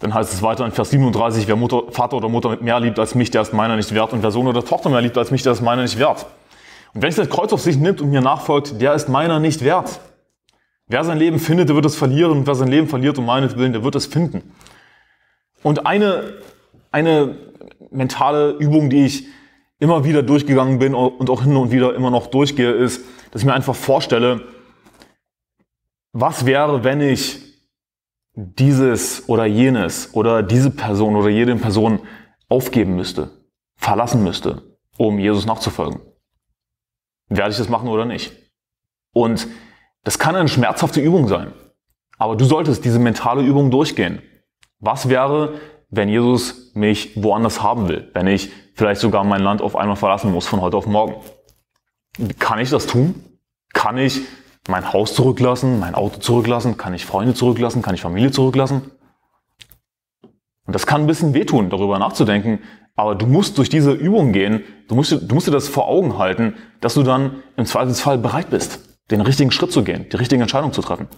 Dann heißt es weiter in Vers 37, wer Mutter, Vater oder Mutter mehr liebt als mich, der ist meiner nicht wert. Und wer Sohn oder Tochter mehr liebt als mich, der ist meiner nicht wert. Und wenn ich das Kreuz auf sich nimmt und mir nachfolgt, der ist meiner nicht wert. Wer sein Leben findet, der wird es verlieren. Und wer sein Leben verliert um meinetwillen, der wird es finden. Und eine, eine mentale Übung, die ich immer wieder durchgegangen bin und auch hin und wieder immer noch durchgehe, ist, dass ich mir einfach vorstelle, was wäre, wenn ich dieses oder jenes oder diese Person oder jede Person aufgeben müsste, verlassen müsste, um Jesus nachzufolgen. Werde ich das machen oder nicht? Und das kann eine schmerzhafte Übung sein. Aber du solltest diese mentale Übung durchgehen. Was wäre, wenn Jesus mich woanders haben will? Wenn ich vielleicht sogar mein Land auf einmal verlassen muss von heute auf morgen? Kann ich das tun? Kann ich mein Haus zurücklassen, mein Auto zurücklassen, kann ich Freunde zurücklassen, kann ich Familie zurücklassen? Und das kann ein bisschen wehtun, darüber nachzudenken, aber du musst durch diese Übung gehen, du musst, du musst dir das vor Augen halten, dass du dann im Zweifelsfall bereit bist, den richtigen Schritt zu gehen, die richtige Entscheidung zu treffen.